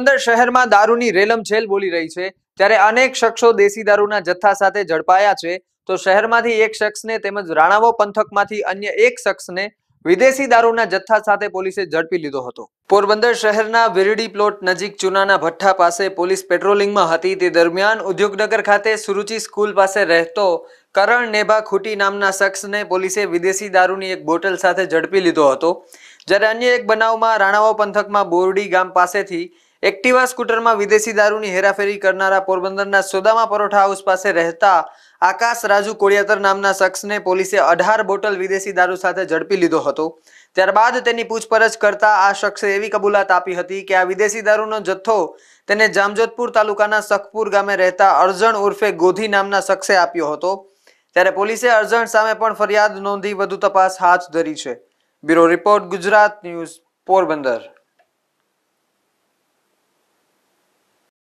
અંદર શહેરમાં દારૂની રેલમછેલ બોલી રહી છે ત્યારે અનેક શખ્સો દેશી દારૂના જથ્થા સાથે ઝડપાયા છે તો શહેરમાંથી એક શખ્સને તેમજ રાણાવો પંથકમાંથી અન્ય એક શખ્સને વિદેશી દારૂના જથ્થા સાથે પોલીસે ઝડપી લીધો હતો પોરબંદર શહેરના વિરડી પ્લોટ નજીક ચુનાના ભઠ્ઠા પાસે પોલીસ પેટ્રોલિંગમાં હતી તે દરમિયાન ઉદ્યોગનગર ખાતે સુરુચિ સ્કૂલ પાસે રહેતો કરણ નેભા ખુટી નામના શખ્સને પોલીસે વિદેશી દારૂની એક બોટલ સાથે ઝડપી લીધો હતો જ્યારે અન્ય એક બનાવમાં રાણાવો પંથકમાં બોરડી ગામ પાસેથી એક્ટિવા સ્કૂટરમાં વિદેશી દારૂની હેરાફેરી કરનારા પોરબંદરના સોદામા પરોઠા હાઉસ પાસે રહેતા આકાશ રાજુ કોળિયાતર નામના શખ્સને પોલીસે અઢાર બોટલ વિદેશી દારૂ સાથે ઝડપી લીધો હતો ત્યારબાદ તેની પૂછપરછ કરતા આ શખ્સે એવી કબૂલાત આપી હતી કે આ વિદેશી દારૂનો જથ્થો તેને જામજોધપુર તાલુકાના સખપુર ગામે રહેતા અરજણ ઉર્ફે ગોધી નામના શખ્સે આપ્યો હતો ત્યારે પોલીસે અરજણ સામે પણ ફરિયાદ નોંધી વધુ તપાસ હાથ ધરી છે bureau report Gujarat news Porbandar